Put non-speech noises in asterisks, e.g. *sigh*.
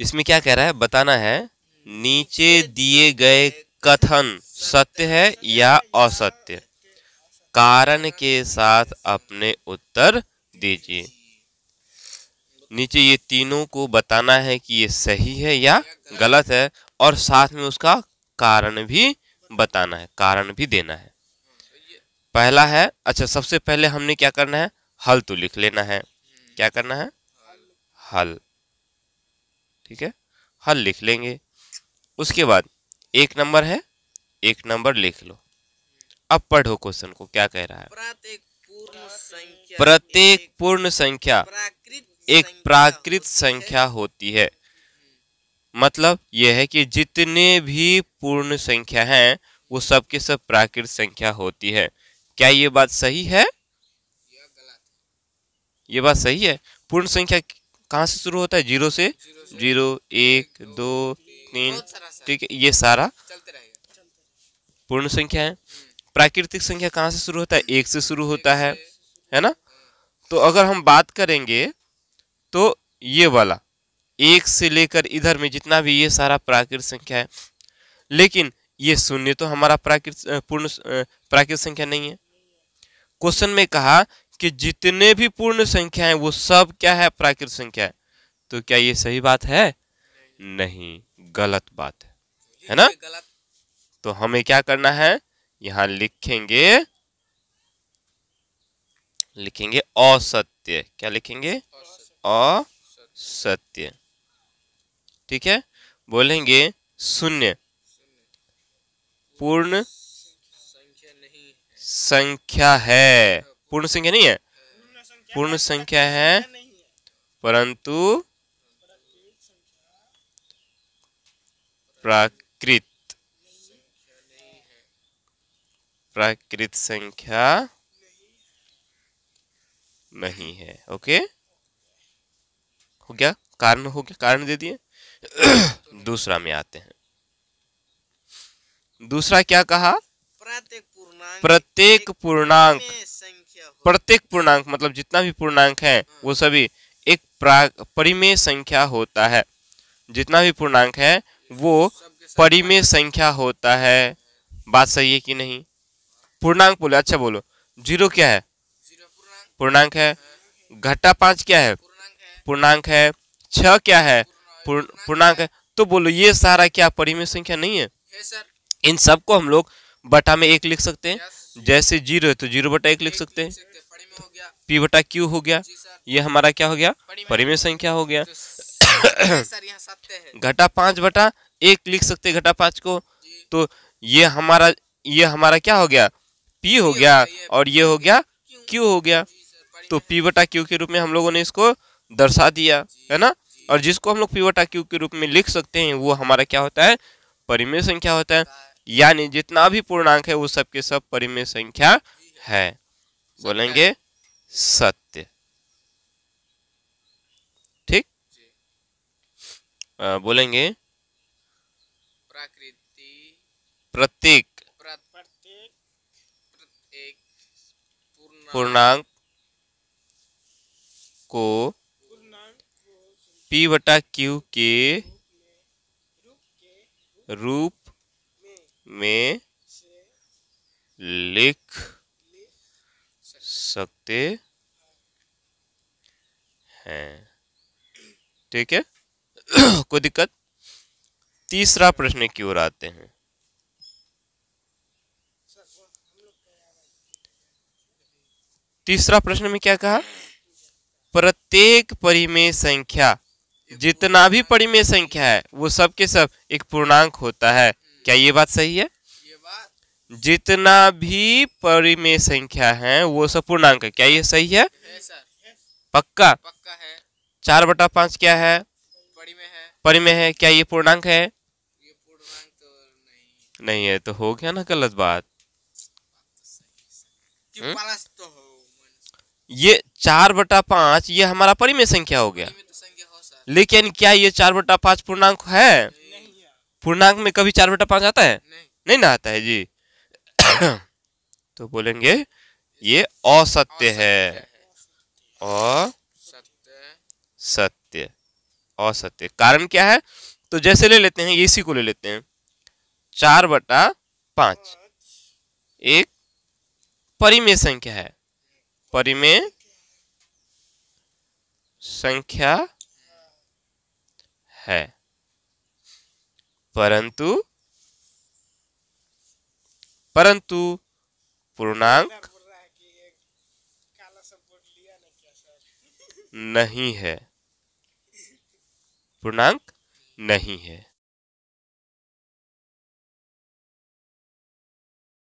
इसमें क्या कह रहा है बताना है नीचे दिए गए कथन सत्य है या असत्य कारण के साथ अपने उत्तर दीजिए नीचे ये तीनों को बताना है कि ये सही है या गलत है और साथ में उसका कारण भी बताना है कारण भी देना है पहला है अच्छा सबसे पहले हमने क्या करना है हल तो लिख लेना है क्या करना है हल ठीक है हल लिख लेंगे उसके बाद एक नंबर है एक नंबर लिख लो अब पढ़ो क्वेश्चन को क्या कह रहा है प्रत्येक पूर्ण संख्या एक प्राकृत संख्या होती है मतलब यह है कि जितने भी पूर्ण संख्या हैं वो सब के सब प्राकृत संख्या होती है क्या ये बात सही है ये बात सही है पूर्ण संख्या कहाँ से शुरू होता है जीरो से जीरो एक दो तीन ठीक है ये सारा पूर्ण संख्या है प्राकृतिक संख्या कहाँ से शुरू होता है एक से शुरू होता है है ना तो अगर हम बात करेंगे तो ये वाला एक से लेकर इधर में जितना भी ये सारा प्राकृतिक संख्या है लेकिन ये शून्य तो हमारा प्राकृत पूर्ण प्राकृतिक संख्या नहीं है क्वेश्चन में कहा कि जितने भी पूर्ण संख्या है वो सब क्या है प्राकृत संख्या है तो क्या ये सही बात है नहीं, नहीं गलत बात है है ना गलत तो हमें क्या करना है यहां लिखेंगे लिखेंगे असत्य क्या लिखेंगे असत्य ठीक है बोलेंगे शून्य पूर्ण संख्या है पूर्ण संख्या नहीं है पूर्ण संख्या है परंतु प्राकृत प्राकृत संख्या नहीं है ओके हो गया कारण हो गया कारण दे दिए *coughs* दूसरा में आते हैं दूसरा क्या कहा प्रत्येक पूर्णांक प्रत्येक पूर्णांक प्रत्येक पूर्णांक मतलब जितना भी पूर्णांक है हम्म। वो सभी एक परिमेय संख्या होता है जितना भी पूर्णांक है वो परिमेय संख्या होता है बात सही है कि नहीं पूर्णांक बोले अच्छा बोलो जीरो क्या है पूर्णांक है घटा पांच क्या है पूर्णांक है छ क्या है पूर्णांक है तो बोलो ये सारा क्या परिमेय संख्या नहीं है इन सबको हम लोग बटा में एक लिख सकते हैं जैसे जीरो है तो जीरो बटा एक लिख सकते हैं पी बटा क्यू हो गया ये हमारा क्या हो गया परिमेय संख्या हो गया *coughs* घटा पांच बटा एक लिख सकते घटा पांच को तो ये हमारा ये हमारा क्या हो गया पी हो गया और ये हो गया क्यू हो गया तो पी बटा क्यू के रूप में हम लोगों ने इसको दर्शा दिया है ना और जिसको हम लोग पी बटा क्यू के रूप में लिख सकते हैं वो हमारा क्या होता है परिमेय संख्या होता है यानी जितना भी पूर्णांक है वो सब सब परिमेय संख्या है बोलेंगे सत्य ठीक बोलेंगे प्रकृति प्रतीक पूर्णांक को पी बटा क्यू के रूप में लिख सकते हैं ठीक है *coughs* कोई दिक्कत तीसरा प्रश्न की ओर आते हैं तीसरा प्रश्न में क्या कहा प्रत्येक परिमेय संख्या जितना भी परिमेय संख्या है वो सब के सब एक पूर्णांक होता है क्या ये बात सही है बात। जितना भी परिमेय संख्या है वो सब पूर्णांक है क्या ये सही है, पक्का पक्का है चार बटा पांच क्या है परिमेय है क्या ये पूर्णांक है नहीं है तो हो गया ना गलत बात तो ये चार बटा पांच ये हमारा परिमेय संख्या हो गया तो हो लेकिन क्या ये चार बटा पांच पूर्णांक है पूर्णांक में कभी चार बटा पाँच आता है नहीं, नहीं ना आता है जी *coughs* तो बोलेंगे ये असत्य है असत्य सत्य असत्य कारण क्या है तो जैसे ले लेते हैं इसी को ले लेते हैं चार बटा पाँच एक परिमेय संख्या है परिमेय संख्या है परंतु परंतु पूर्णांक नहीं है पूर्णांक नहीं है